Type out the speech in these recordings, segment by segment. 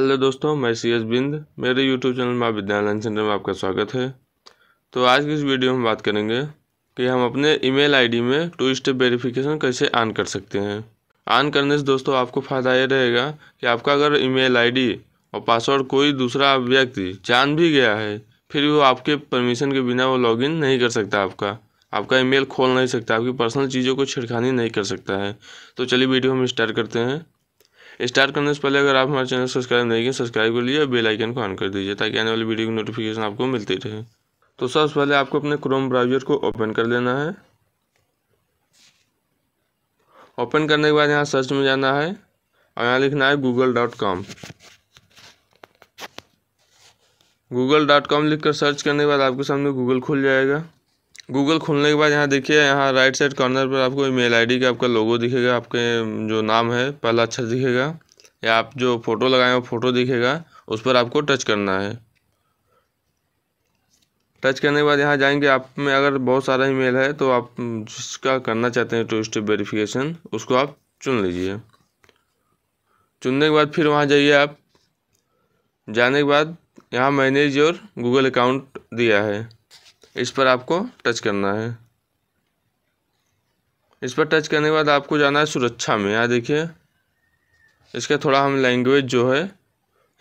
Hello दोस्तों मैं C S बिंद मेरे यूट्यूब चैनल माँ विद्यालय सेंटर में आपका स्वागत है तो आज की इस वीडियो में बात करेंगे कि हम अपने ईमेल आईडी में टू स्टेप वेरिफिकेशन कैसे ऑन कर सकते हैं ऑन करने से दोस्तों आपको फ़ायदा ये रहेगा कि आपका अगर ईमेल आईडी और पासवर्ड कोई दूसरा व्यक्ति जान भी गया है फिर वो आपके परमिशन के बिना वो लॉग नहीं कर सकता आपका आपका ईमेल खोल नहीं सकता आपकी पर्सनल चीज़ों को छिड़खानी नहीं कर सकता है तो चलिए वीडियो हम स्टार्ट करते हैं स्टार्ट करने से पहले अगर आप हमारे चैनल सब्सक्राइब नहीं किए सब्सक्राइब कर लीजिए बेलाइकन बेल आइकन को ऑन कर दीजिए ताकि आने वाली वीडियो की नोटिफिकेशन आपको मिलती रहे तो सबसे पहले आपको अपने क्रोम ब्राउजर को ओपन कर लेना है ओपन करने के बाद यहाँ सर्च में जाना है और यहाँ लिखना है Google dot com Google dot com लिख कर सर्च करने के बाद आपके सामने गूगल खुल जाएगा गूगल खोलने के बाद यहाँ देखिए यहाँ राइट साइड कॉर्नर पर आपको ईमेल आईडी का आपका लोगो दिखेगा आपके जो नाम है पहला अक्षर दिखेगा या आप जो फ़ोटो लगाए वो फ़ोटो दिखेगा उस पर आपको टच करना है टच करने के बाद यहाँ जाएंगे आप में अगर बहुत सारा ईमेल है तो आप जिसका करना चाहते हैं टू स्टेप वेरिफिकेशन उसको आप चुन लीजिए चुनने के बाद फिर वहाँ जाइए आप जाने के बाद यहाँ मैनेज योर गूगल अकाउंट दिया है इस पर आपको टच करना है इस पर टच करने के बाद आपको जाना है सुरक्षा में यहाँ देखिए इसका थोड़ा हम लैंग्वेज जो है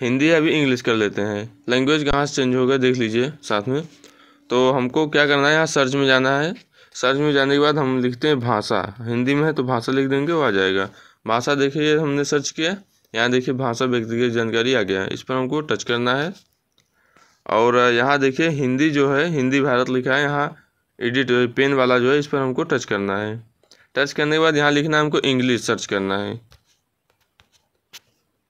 हिंदी अभी इंग्लिश कर लेते हैं लैंग्वेज कहाँ से चेंज होगा देख लीजिए साथ में तो हमको क्या करना है यहाँ सर्च में जाना है सर्च में जाने के बाद हम लिखते हैं भाषा हिंदी में है तो भाषा लिख देंगे वो आ जाएगा भाषा देखिए हमने सर्च किया यहाँ देखिए भाषा व्यक्तिगत जानकारी आ गया है इस पर हमको टच करना है और यहाँ देखिए हिंदी जो है हिंदी भारत लिखा है यहाँ एडिट पेन वाला जो है इस पर हमको टच करना है टच करने के बाद यहाँ लिखना है हमको इंग्लिश सर्च करना है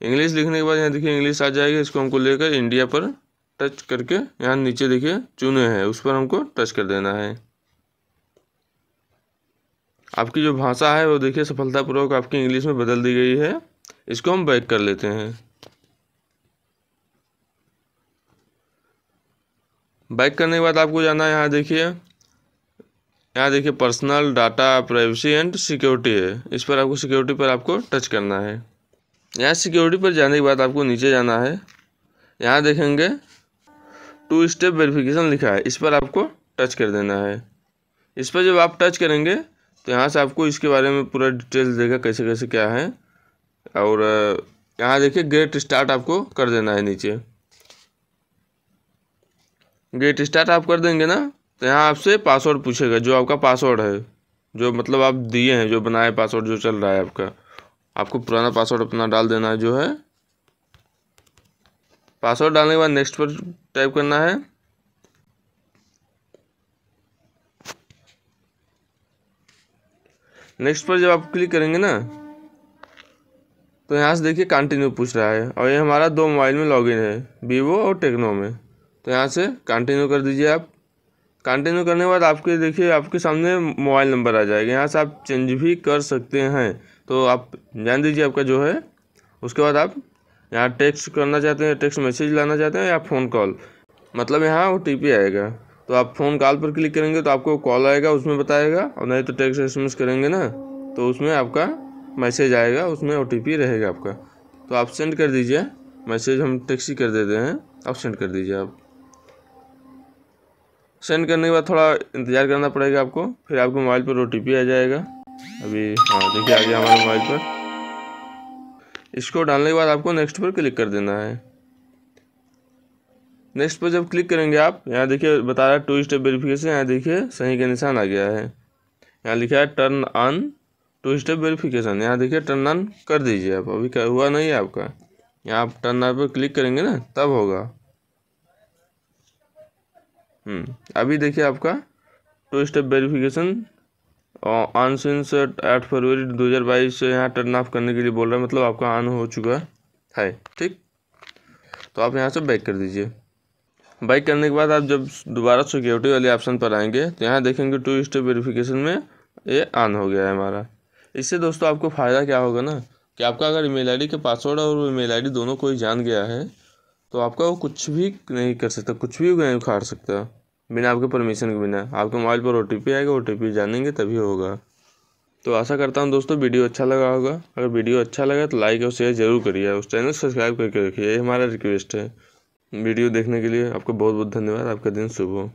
इंग्लिश लिखने के बाद यहाँ देखिए इंग्लिश आ जाएगी इसको हमको लेकर इंडिया पर टच करके यहाँ नीचे देखिए चुने हैं उस पर हमको टच कर देना है आपकी जो भाषा है वो देखिए सफलतापूर्वक आपकी इंग्लिश में बदल दी गई है इसको हम बैक कर लेते हैं बैक करने के बाद आपको जाना है यहाँ देखिए यहाँ देखिए personal data privacy and security है इस पर आपको सिक्योरिटी पर आपको टच करना है यहाँ सिक्योरिटी पर जाने के बाद आपको नीचे जाना है यहाँ देखेंगे टू स्टेप वेरिफिकेशन लिखा है इस पर आपको टच कर देना है इस पर जब आप टच करेंगे तो यहाँ से आपको इसके बारे में पूरा डिटेल्स देगा कैसे कैसे क्या है और यहाँ देखिए ग्रेट स्टार्ट आपको कर देना है नीचे गेट स्टार्ट आप कर देंगे ना तो यहाँ आपसे पासवर्ड पूछेगा जो आपका पासवर्ड है जो मतलब आप दिए हैं जो बनाए पासवर्ड जो चल रहा है आपका आपको पुराना पासवर्ड अपना डाल देना है जो है पासवर्ड डालने के बाद नेक्स्ट पर टाइप करना है नेक्स्ट पर जब आप क्लिक करेंगे ना तो यहाँ से देखिए कंटिन्यू पूछ रहा है और ये हमारा दो मोबाइल में लॉगिन है वीवो और टेक्नो में तो यहाँ से कंटिन्यू कर दीजिए आप कंटिन्यू करने के बाद आपके देखिए आपके सामने मोबाइल नंबर आ जाएगा यहाँ से आप चेंज भी कर सकते हैं तो आप जान दीजिए आपका जो है उसके बाद आप यहाँ टेक्स्ट करना चाहते हैं टेक्स्ट मैसेज लाना चाहते हैं या फ़ोन कॉल मतलब यहाँ ओ आएगा तो आप फ़ोन कॉल पर क्लिक करेंगे तो आपको कॉल आएगा उसमें बताएगा और नहीं तो टेक्स एस करेंगे ना तो उसमें आपका मैसेज आएगा उसमें ओ रहेगा आपका तो आप सेंड कर दीजिए मैसेज हम टैक्सी कर देते हैं आप सेंड कर दीजिए आप सेंड करने के बाद थोड़ा इंतज़ार करना पड़ेगा आपको फिर आपके मोबाइल पर ओ आ जाएगा अभी हाँ देखिए आ गया हमारे मोबाइल पर इसको डालने के बाद आपको नेक्स्ट पर क्लिक कर देना है नेक्स्ट पर जब क्लिक करेंगे आप यहाँ देखिए बता रहा है टू स्टेप वेरिफिकेशन यहाँ देखिए सही का निशान आ गया है यहाँ लिखा है turn on two step verification यहाँ देखिए टर्न ऑन कर दीजिए आप अभी हुआ नहीं है आपका यहाँ आप टर्न ऑन पर क्लिक करेंगे ना तब होगा हम्म। अभी देखिए आपका two step verification on since आठ फरवरी दो हज़ार बाईस से यहाँ टर्न ऑफ करने के लिए बोल रहा है मतलब आपका ऑन हो चुका है ठीक तो आप यहाँ से बैक कर दीजिए बैक करने के बाद आप जब दोबारा सिक्योरिटी वाले ऑप्शन पर आएंगे तो यहाँ देखेंगे टू स्टेप वेरिफिकेशन में ये ऑन हो गया है हमारा इससे दोस्तों आपको फ़ायदा क्या होगा ना कि आपका अगर ईमेल आईडी के पासवर्ड और ईमेल आईडी दोनों कोई जान गया है तो आपका वो कुछ भी नहीं कर सकता कुछ भी उखाड़ सकता बिना आपके परमिशन के बिना आपके मोबाइल पर ओ आएगा ओ जानेंगे तभी होगा तो आशा करता हूँ दोस्तों वीडियो अच्छा लगा होगा अगर वीडियो अच्छा लगा तो लाइक और शेयर जरूर करिए उस चैनल सब्सक्राइब करके रखिए ये हमारा रिक्वेस्ट है वीडियो देखने के लिए आपका बहुत बहुत धन्यवाद आपका दिन शुभ हो